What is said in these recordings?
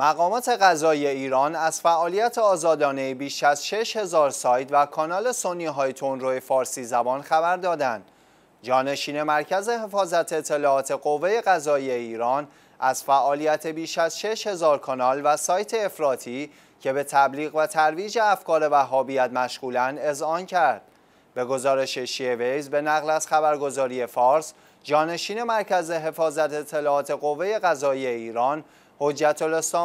مقامات غذایی ایران از فعالیت آزادانه بیش از 6000 سایت و کانال سنی های روی فارسی زبان خبر دادند. جانشین مرکز حفاظت اطلاعات قوه قضایی ایران از فعالیت بیش از 6000 کانال و سایت افراطی که به تبلیغ و ترویج افکار وهابیت مشغولن آن کرد. به گزارش ویز به نقل از خبرگزاری فارس، جانشین مرکز حفاظت اطلاعات قوه قضایی ایران حجت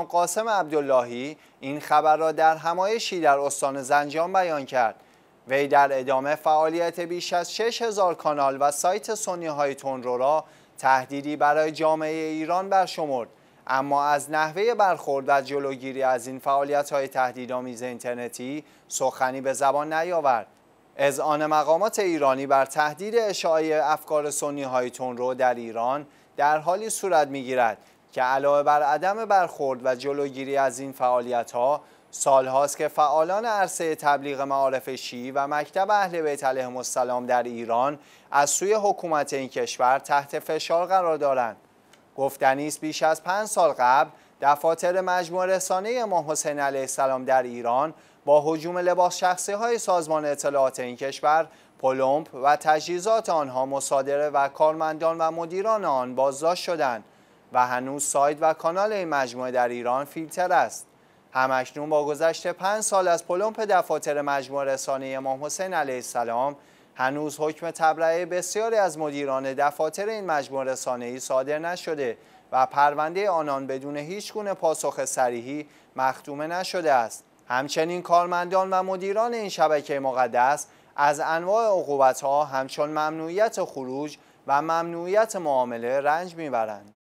قاسم عبداللهی این خبر را در همایشی در استان زنجان بیان کرد وی در ادامه فعالیت بیش از 6000 کانال و سایت سنی های تونرو را تهدیدی برای جامعه ایران برشمرد اما از نحوه برخورد و جلوگیری از این فعالیت های تهدیدآمیز اینترنتی سخنی به زبان نیاورد از آن مقامات ایرانی بر تهدید اشاعه افکار سنی های رو در ایران در حالی صورت میگیرد که علاوه بر عدم برخورد و جلوگیری از این فعالیت ها سالهاست که فعالان عرصه تبلیغ معارف و مکتب اهل بیت علیهم السلام در ایران از سوی حکومت این کشور تحت فشار قرار دارند گفتنی است بیش از پنج سال قبل دفاتر مجموع رسانه امام حسین علیه السلام در ایران با حجوم لباس شخصی های سازمان اطلاعات این کشور پلمپ و تجهیزات آنها مصادره و کارمندان و مدیران آن بازداشت شدند و هنوز سایت و کانال این مجموعه در ایران فیلتر است همکنون با گذشت پنج سال از پلمپ دفاتر مجموعه رسانه امام حسین علیه السلام هنوز حکم تبرعه بسیاری از مدیران دفاتر این مجموعه رسانه ای صادر نشده و پرونده آنان بدون هیچ گونه پاسخ سریحی مختومه نشده است همچنین کارمندان و مدیران این شبکه مقدس از انواع عقوبت ها همچون ممنوعیت خروج و ممنوعیت معامله رنج میبرند